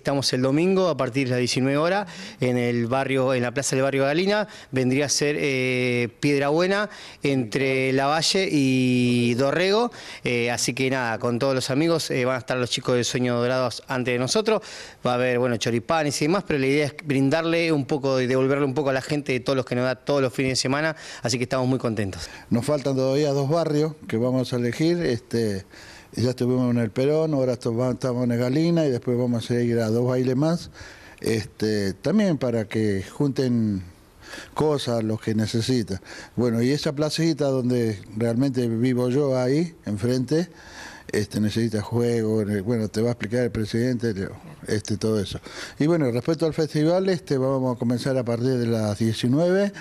Estamos el domingo a partir de las 19 horas en el barrio, en la plaza del barrio Galina. Vendría a ser eh, Piedra Buena entre Lavalle y Dorrego. Eh, así que nada, con todos los amigos eh, van a estar los chicos de Sueño Dorados antes de nosotros. Va a haber, bueno, choripanes y demás, pero la idea es brindarle un poco y devolverle un poco a la gente de todos los que nos da todos los fines de semana. Así que estamos muy contentos. Nos faltan todavía dos barrios que vamos a elegir. Este, ya estuvimos en el Perón, ahora estamos en Galina y después vamos a ir a dos bailes más. Este, también para que junten cosas, los que necesitan. Bueno, y esa placita donde realmente vivo yo ahí, enfrente, este, necesita juego, bueno, te va a explicar el presidente, este, todo eso. Y bueno, respecto al festival, este, vamos a comenzar a partir de las 19,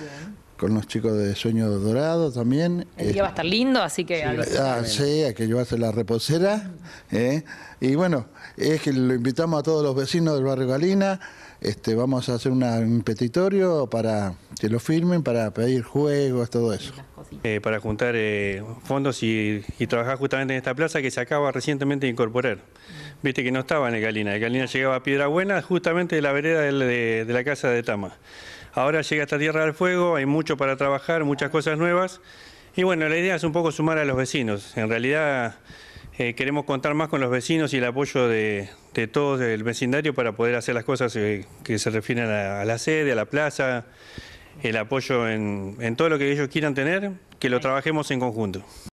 con los chicos de Sueños Dorado también. El día eh, va a estar lindo, así que... Sí, ah, sí hay que llevarse la reposera. Eh, y bueno, es que lo invitamos a todos los vecinos del barrio Galina. Este, vamos a hacer un petitorio para que lo firmen, para pedir juegos, todo eso. Eh, para juntar fondos y, y, trabajar justamente en esta plaza que se acaba recientemente de incorporar. Viste que no estaba en Galina. Galina llegaba a Piedra Buena, justamente de la vereda de, la casa de Tama. Ahora llega hasta Tierra del Fuego, hay mucho para trabajar, muchas cosas nuevas. Y bueno, la idea es un poco sumar a los vecinos. En realidad eh, queremos contar más con los vecinos y el apoyo de, de todos del vecindario para poder hacer las cosas eh, que se refieren a, la sede, a la plaza, el apoyo en todo lo que ellos quieran tener, que lo trabajemos en conjunto.